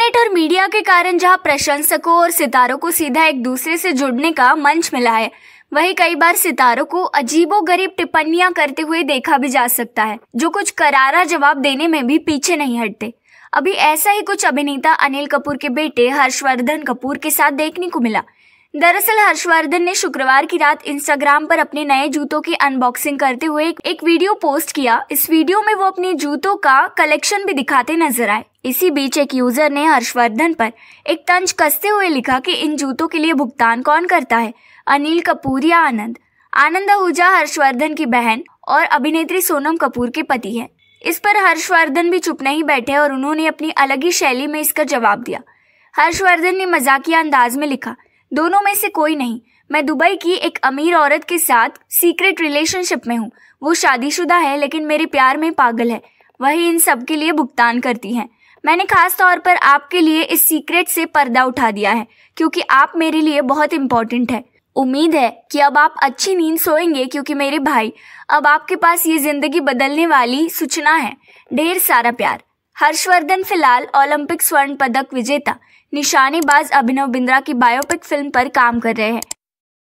internet और media के कारण जहां प्रशंसकों और सितारों को सीधा एक दूसरे से जुड़ने का मंच मिला है वही कई बार सितारों को अजीबो गरीब टिप्पणियां करते हुए देखा भी जा सकता है जो कुछ करारा जवाब देने में भी पीछे नहीं हटते अभी ऐसा ही कुछ अभिनेता अनिल कपूर के बेटे हर्षवर्धन कपूर के साथ देखने को मिला दरअसल हर्षवर्धन ने शुक्रवार की रात इंस्टाग्राम पर अपने नए जूतों की अनबॉक्सिंग करते हुए एक वीडियो पोस्ट किया इस वीडियो में वो अपने जूतों का कलेक्शन भी दिखाते नजर आए इसी बीच एक यूज़र ने हर्षवर्धन पर एक तंज कसते हुए लिखा कि इन जूतों के लिए भुगतान कौन करता है अनिल कपूर या आनंद आनंद आहूजा हर्षवर्धन की बहन और अभिनेत्री सोनम कपूर के पति है इस पर हर्षवर्धन भी चुप नहीं बैठे और उन्होंने अपनी अलग ही शैली में इसका जवाब दिया हर्षवर्धन ने मजाकिया अंदाज में लिखा दोनों में से कोई नहीं मैं दुबई की एक अमीर औरत के साथ सीक्रेट रिलेशनशिप में हूँ वो शादीशुदा है लेकिन मेरे प्यार में पागल है वही इन सब के लिए भुगतान करती हैं मैंने खास तौर पर आपके लिए इस सीक्रेट से पर्दा उठा दिया है क्योंकि आप मेरे लिए बहुत इंपॉर्टेंट है उम्मीद है कि अब आप अच्छी नींद सोएंगे क्योंकि मेरे भाई अब आपके पास ये जिंदगी बदलने वाली सूचना है ढेर सारा प्यार हर्षवर्धन फिलहाल ओलंपिक स्वर्ण पदक विजेता निशानेबाज अभिनव बिंद्रा की बायोपिक फिल्म पर काम कर रहे हैं